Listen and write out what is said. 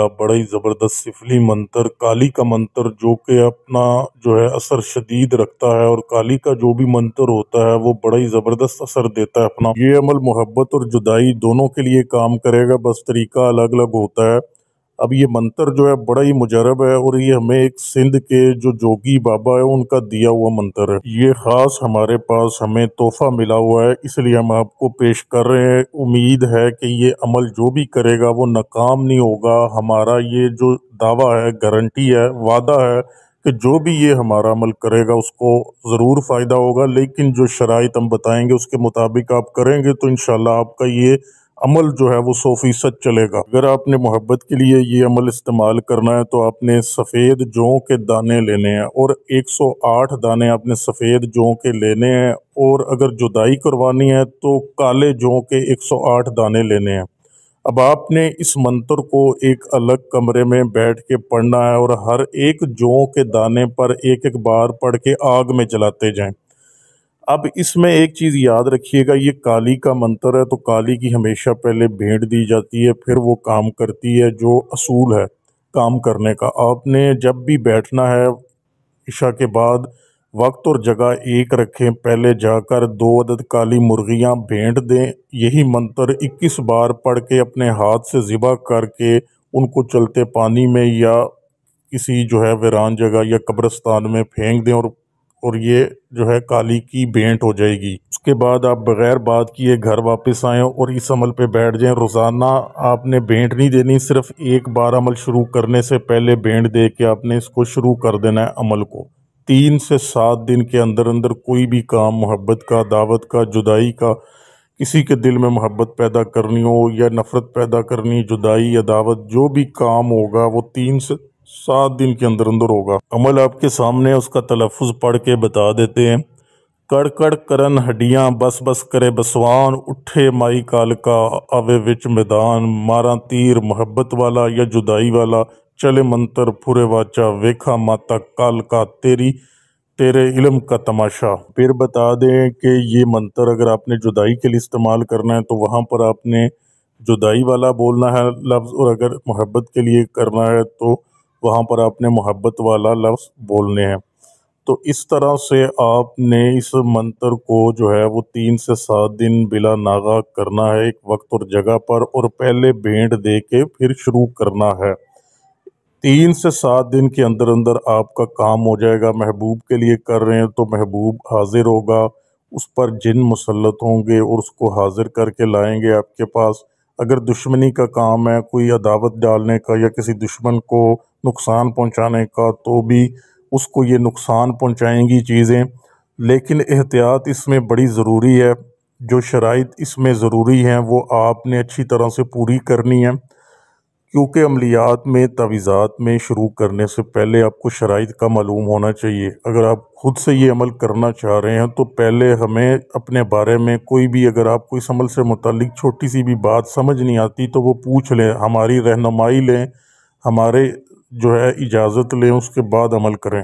बड़ा ही ज़बरदस्त सिफली मंत्र काली का मंत्र जो कि अपना जो है असर शदीद रखता है और काली का जो भी मंत्र होता है वो बड़ा ही ज़बरदस्त असर देता है अपना ये अमल मोहब्बत और जुदाई दोनों के लिए काम करेगा बस तरीका अलग अलग होता है अब ये मंत्र जो है बड़ा ही मुजरब है और ये हमें एक सिंध के जो जोगी बाबा है उनका दिया हुआ मंत्र है ये खास हमारे पास हमें तोहफा मिला हुआ है इसलिए हम आपको पेश कर रहे हैं उम्मीद है कि ये अमल जो भी करेगा वो नाकाम नहीं होगा हमारा ये जो दावा है गारंटी है वादा है कि जो भी ये हमारा अमल करेगा उसको ज़रूर फ़ायदा होगा लेकिन जो शराइ हम बताएंगे उसके मुताबिक आप करेंगे तो इन आपका ये अमल जो है वो सौ फीसद चलेगा अगर आपने मोहब्बत के लिए ये अमल इस्तेमाल करना है तो आपने सफ़ेद जौ के दाने लेने हैं और 108 दाने आपने सफ़ेद जौ के लेने हैं और अगर जुदाई करवानी है तो काले जौ के 108 दाने लेने हैं अब आपने इस मंत्र को एक अलग कमरे में बैठ के पढ़ना है और हर एक जौ के दाने पर एक एक बार पढ़ के आग में जलाते जाएँ अब इसमें एक चीज़ याद रखिएगा ये काली का मंत्र है तो काली की हमेशा पहले भेंट दी जाती है फिर वो काम करती है जो असूल है काम करने का आपने जब भी बैठना है इशा के बाद वक्त और जगह एक रखें पहले जाकर दो अदद काली मुर्गियां भेंट दें यही मंत्र 21 बार पढ़ के अपने हाथ से ज़िबा करके उनको चलते पानी में या किसी जो है वीरान जगह या कब्रस्तान में फेंक दें और और ये जो है काली की भेंट हो जाएगी उसके बाद आप बगैर बात किए घर वापस आएँ और इस अमल पे बैठ जाएं रोज़ाना आपने भेंट नहीं देनी सिर्फ एक बार अमल शुरू करने से पहले भेंट दे के आपने इसको शुरू कर देना है अमल को तीन से सात दिन के अंदर अंदर कोई भी काम मोहब्बत का दावत का जुदाई का किसी के दिल में मोहब्बत पैदा करनी हो या नफ़रत पैदा करनी जुदाई या दावत जो भी काम होगा वो तीन से सात दिन के अंदर अंदर होगा अमल आपके सामने उसका तलफ़ पढ़ के बता देते हैं कड़ कड़ करन हड्डियाँ बस बस करे बसवान उठे माई काल का अवे विच मैदान मारा तीर मोहब्बत वाला या जुदाई वाला चले मंत्र फुरे वाचा वेखा माता काल का तेरी तेरे इलम का तमाशा फिर बता दें कि ये मंत्र अगर आपने जुदाई के लिए इस्तेमाल करना है तो वहाँ पर आपने जुदाई वाला बोलना है लफ्ज़ और अगर मोहब्बत के लिए करना है तो वहाँ पर आपने मोहब्बत वाला लफ्ज़ बोलने हैं तो इस तरह से आपने इस मंत्र को जो है वो तीन से सात दिन बिला नागा करना है एक वक्त और जगह पर और पहले भेंट दे के फिर शुरू करना है तीन से सात दिन के अंदर अंदर आपका काम हो जाएगा महबूब के लिए कर रहे हैं तो महबूब हाजिर होगा उस पर जिन मुसलत होंगे और उसको हाजिर करके लाएंगे आपके पास अगर दुश्मनी का काम है कोई अदावत डालने का या किसी दुश्मन को नुकसान पहुंचाने का तो भी उसको ये नुकसान पहुंचाएंगी चीज़ें लेकिन एहतियात इसमें बड़ी ज़रूरी है जो शराइ इसमें ज़रूरी हैं वो आपने अच्छी तरह से पूरी करनी है क्योंकि अमलियात में तवीज़ात में शुरू करने से पहले आपको शराइ का मालूम होना चाहिए अगर आप ख़ुद से ये अमल करना चाह रहे हैं तो पहले हमें अपने बारे में कोई भी अगर आपको इस अमल से मुतलिक छोटी सी भी बात समझ नहीं आती तो वो पूछ लें हमारी रहनुमाई लें हमारे जो है इजाज़त लें उसके बाद अमल करें